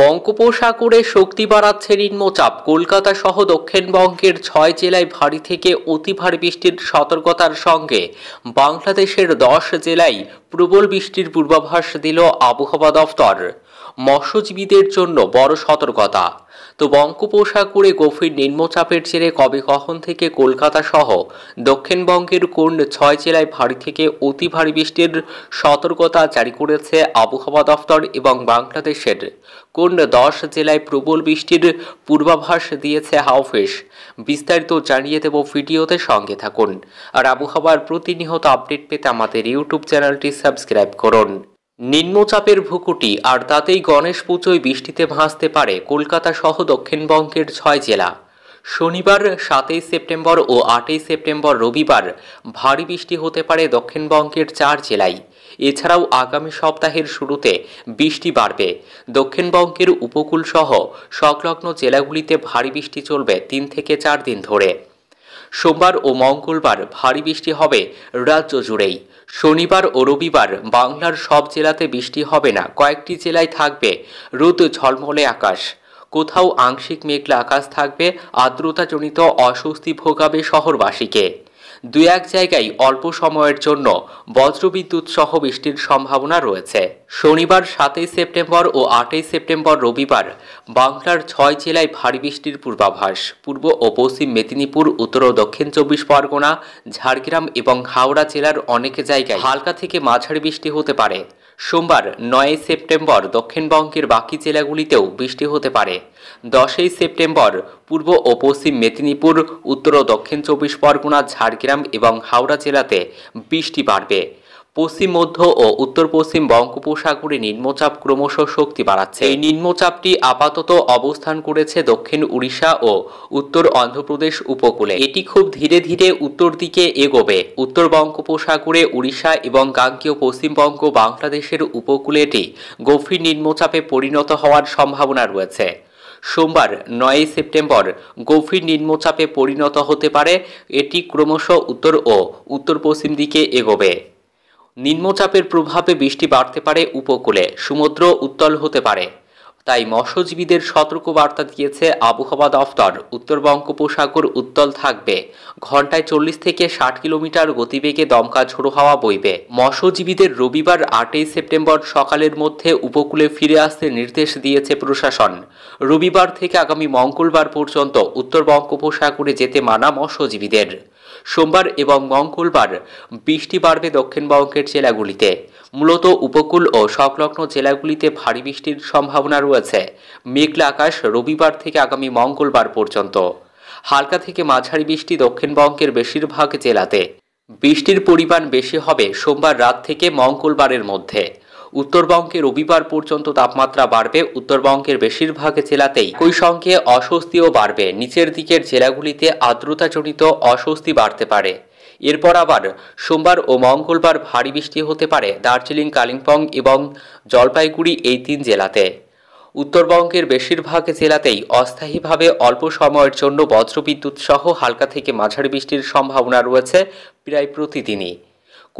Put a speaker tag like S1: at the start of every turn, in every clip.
S1: বঙ্গোপসাগরে শক্তি বাড়াচ্ছে নিম্নচাপ কলকাতা সহ দক্ষিণবঙ্গের ছয় জেলায় ভারী থেকে অতি ভারী বৃষ্টির সতর্কতার সঙ্গে বাংলাদেশের দশ জেলায় প্রবল বৃষ্টির পূর্বাভাস দিল আবহাওয়া দফতর মৎস্যজীবীদের জন্য বড় সতর্কতা তো বঙ্গোপসাগরে গভীর নিম্নচাপের জেরে কবে কখন থেকে কলকাতা সহ দক্ষিণবঙ্গের কোন ছয় জেলায় ভারী থেকে অতি ভারী বৃষ্টির সতর্কতা জারি করেছে আবহাওয়া দফতর এবং বাংলাদেশের কোন দশ জেলায় প্রবল বৃষ্টির পূর্বাভাস দিয়েছে হাওফিস বিস্তারিত জানিয়ে দেব ভিডিওতে সঙ্গে থাকুন আর আবহাওয়ার প্রতিনিয়ত আপডেট পেতে আমাদের ইউটিউব চ্যানেলটি সাবস্ক্রাইব করুন নিম্নচাপের ভুকুটি আর তাতেই গণেশ পুজোয় বৃষ্টিতে ভাসতে পারে কলকাতা সহ দক্ষিণবঙ্গের ছয় জেলা শনিবার সাতই সেপ্টেম্বর ও আটই সেপ্টেম্বর রবিবার ভারী বৃষ্টি হতে পারে দক্ষিণবঙ্গের চার জেলায় এছাড়াও আগামী সপ্তাহের শুরুতে বৃষ্টি বাড়বে দক্ষিণবঙ্গের উপকূলসহ সংলগ্ন জেলাগুলিতে ভারী বৃষ্টি চলবে তিন থেকে চার দিন ধরে সোমবার ও মঙ্গলবার ভারী বৃষ্টি হবে রাজ্য জুড়েই শনিবার ও রবিবার বাংলার সব জেলাতে বৃষ্টি হবে না কয়েকটি জেলায় থাকবে রোদ ঝলমলে আকাশ কোথাও আংশিক মেঘলা আকাশ থাকবে আর্দ্রতাজনিত অস্বস্তি ভোগাবে শহরবাসীকে দু এক জায়গায় অল্প সময়ের জন্য বজ্রবিদ্যুৎ সহ বৃষ্টির সম্ভাবনা রয়েছে শনিবার সাতই সেপ্টেম্বর ও আটই সেপ্টেম্বর রবিবার বাংলার ছয় জেলায় ভারী বৃষ্টির পূর্বাভাস পূর্ব ও পশ্চিম মেদিনীপুর উত্তর ও দক্ষিণ চব্বিশ পরগনা ঝাড়গ্রাম এবং হাওড়া জেলার অনেক জায়গায় হালকা থেকে মাঝারি বৃষ্টি হতে পারে সোমবার নয় সেপ্টেম্বর দক্ষিণবঙ্গের বাকি জেলাগুলিতেও বৃষ্টি হতে পারে দশই সেপ্টেম্বর পূর্ব ও পশ্চিম মেদিনীপুর উত্তর ও দক্ষিণ চব্বিশ পরগনা ঝাড়গ্রাম এবং হাওড়া জেলাতে বৃষ্টি বাড়বে পশ্চিম মধ্য ও উত্তর পশ্চিম বঙ্গোপসাগরে নিম্নচাপ ক্রমশ শক্তি বাড়াচ্ছে এই নিম্নচাপটি আপাতত অবস্থান করেছে দক্ষিণ উড়িষ্যা ও উত্তর অন্ধ্রপ্রদেশ উপকূলে এটি খুব ধীরে ধীরে উত্তর দিকে এগোবে উত্তর বঙ্গোপসাগরে উড়িষ্যা এবং গাঙ্গীয় পশ্চিমবঙ্গ বাংলাদেশের উপকূলে এটি গভীর নিম্নচাপে পরিণত হওয়ার সম্ভাবনা রয়েছে সোমবার নয়ই সেপ্টেম্বর গভীর নিম্নচাপে পরিণত হতে পারে এটি ক্রমশ উত্তর ও উত্তর পশ্চিম দিকে এগোবে নিম্নচাপের প্রভাবে বৃষ্টি বাড়তে পারে উপকূলে সমুদ্র উত্তল হতে পারে তাই মৎস্যজীবীদের সতর্ক বার্তা দিয়েছে আবহাওয়া দফতর উত্তর বঙ্গোপসাগর উত্তল থাকবে ঘন্টায় চল্লিশ থেকে ষাট কিলোমিটার গতিবেগে দমকা ঝোড়ো হাওয়া বইবে মৎস্যজীবীদের রবিবার আটই সেপ্টেম্বর সকালের মধ্যে উপকূলে ফিরে আসতে নির্দেশ দিয়েছে প্রশাসন রবিবার থেকে আগামী মঙ্গলবার পর্যন্ত উত্তর বঙ্গোপসাগরে যেতে মানা মৎস্যজীবীদের সোমবার এবং মঙ্গলবার বৃষ্টি বাড়বে দক্ষিণবঙ্গের জেলাগুলিতে মূলত উপকূল ও সংলগ্ন জেলাগুলিতে ভারী বৃষ্টির সম্ভাবনা রয়েছে মেঘলা আকাশ রবিবার থেকে আগামী মঙ্গলবার পর্যন্ত হালকা থেকে মাঝারি বৃষ্টি দক্ষিণবঙ্গের বেশিরভাগ জেলাতে বৃষ্টির পরিমাণ বেশি হবে সোমবার রাত থেকে মঙ্গলবারের মধ্যে উত্তরবঙ্গে রবিবার পর্যন্ত তাপমাত্রা বাড়বে উত্তরবঙ্গের বেশিরভাগ জেলাতেই ওই সঙ্গে অস্বস্তিও বাড়বে নিচের দিকের জেলাগুলিতে আর্দ্রতাজনিত অস্বস্তি বাড়তে পারে এরপর আবার সোমবার ও মঙ্গলবার ভারী বৃষ্টি হতে পারে দার্জিলিং কালিম্পং এবং জলপাইগুড়ি এই তিন জেলাতে উত্তরবঙ্গের বেশিরভাগ জেলাতেই অস্থায়ীভাবে অল্প সময়ের জন্য বজ্রবিদ্যুৎ সহ হালকা থেকে মাঝারি বৃষ্টির সম্ভাবনা রয়েছে প্রায় প্রতিদিনই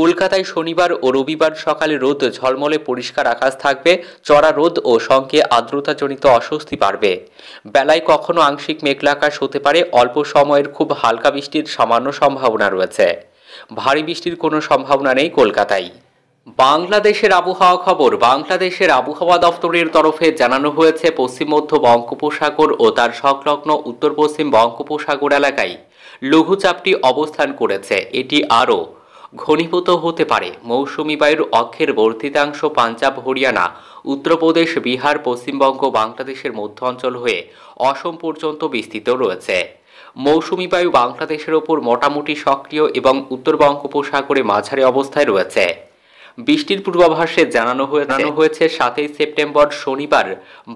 S1: কলকাতায় শনিবার ও রবিবার সকালে রোদ ঝলমলে পরিষ্কার আকাশ থাকবে চড়া রোদ ও সঙ্গে আর্দ্রতাজনিত অস্বস্তি বাড়বে বেলায় কখনো আংশিক মেঘলা আকাশ হতে পারে অল্প সময়ের খুব হালকা বৃষ্টির সামান্য সম্ভাবনা রয়েছে ভারী বৃষ্টির কোনো সম্ভাবনা নেই কলকাতায় বাংলাদেশের আবহাওয়া খবর বাংলাদেশের আবহাওয়া দপ্তরের তরফে জানানো হয়েছে পশ্চিম মধ্য বঙ্গোপসাগর ও তার সংলগ্ন উত্তর পশ্চিম বঙ্গোপসাগর এলাকায় লঘুচাপটি অবস্থান করেছে এটি আরও ঘনীভূত হতে পারে মৌসুমি বায়ুর অক্ষের বর্ধিতাংশ পাঞ্জাব হরিয়ানা উত্তরপ্রদেশ বিহার পশ্চিমবঙ্গ বাংলাদেশের মধ্য অঞ্চল হয়ে অসম পর্যন্ত বিস্তৃত রয়েছে মৌসুমি বায়ু বাংলাদেশের ওপর মোটামুটি সক্রিয় এবং উত্তর বঙ্গোপসাগরে মাঝারি অবস্থায় রয়েছে বৃষ্টির পূর্বাভাসে জানানো জানানো হয়েছে সাতই সেপ্টেম্বর শনিবার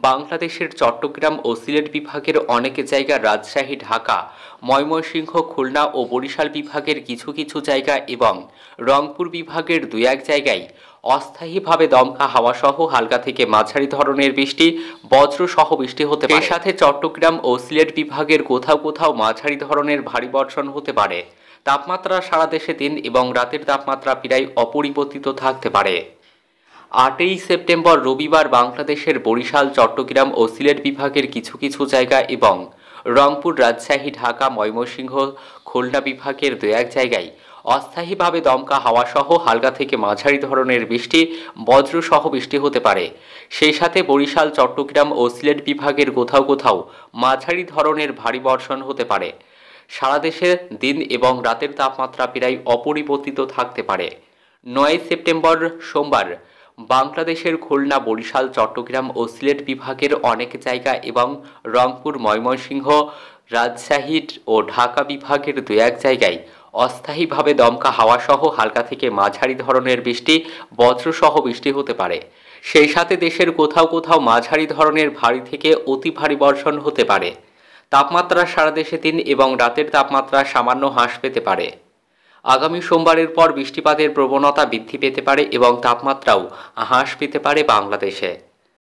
S1: বাংলাদেশের চট্টগ্রাম ও সিলেট বিভাগের অনেক জায়গা রাজশাহী ঢাকা ময়মনসিংহ খুলনা ও বরিশাল বিভাগের কিছু কিছু জায়গা এবং রংপুর বিভাগের দু এক জায়গায় অস্থায়ীভাবে দমকা হাওয়াসহ হালকা থেকে মাঝারি ধরনের বৃষ্টি বজ্রসহ বৃষ্টি হতে পারে সাথে চট্টগ্রাম ও সিলেট বিভাগের কোথাও কোথাও মাঝারি ধরনের ভারী বর্ষণ হতে পারে তাপমাত্রা সারা দেশে দিন এবং রাতের তাপমাত্রা প্রায় অপরিবর্তিত থাকতে পারে আটই সেপ্টেম্বর রবিবার বাংলাদেশের বরিশাল চট্টগ্রাম ও সিলেট বিভাগের কিছু কিছু জায়গা এবং রংপুর রাজশাহী ঢাকা ময়মনসিংহ খুলনা বিভাগের দু এক জায়গায় অস্থায়ীভাবে দমকা হাওয়াসহ হালকা থেকে মাঝারি ধরনের বৃষ্টি বজ্রসহ বৃষ্টি হতে পারে সেই সাথে বরিশাল চট্টগ্রাম ও সিলেট বিভাগের কোথাও কোথাও মাঝারি ধরনের ভারী বর্ষণ হতে পারে সারা দেশে দিন এবং রাতের তাপমাত্রা প্রায় অপরিবর্তিত থাকতে পারে নয় সেপ্টেম্বর সোমবার বাংলাদেশের খুলনা বরিশাল চট্টগ্রাম ও সিলেট বিভাগের অনেক জায়গা এবং রংপুর ময়মনসিংহ রাজশাহী ও ঢাকা বিভাগের দু এক জায়গায় অস্থায়ীভাবে দমকা হাওয়াসহ হালকা থেকে মাঝারি ধরনের বৃষ্টি বজ্রসহ বৃষ্টি হতে পারে সেই সাথে দেশের কোথাও কোথাও মাঝারি ধরনের ভারী থেকে অতি ভারী বর্ষণ হতে পারে তাপমাত্রা সারা দেশে তিন এবং রাতের তাপমাত্রা সামান্য হ্রাস পেতে পারে আগামী সোমবারের পর বৃষ্টিপাতের প্রবণতা বৃদ্ধি পেতে পারে এবং তাপমাত্রাও হ্রাস পেতে পারে বাংলাদেশে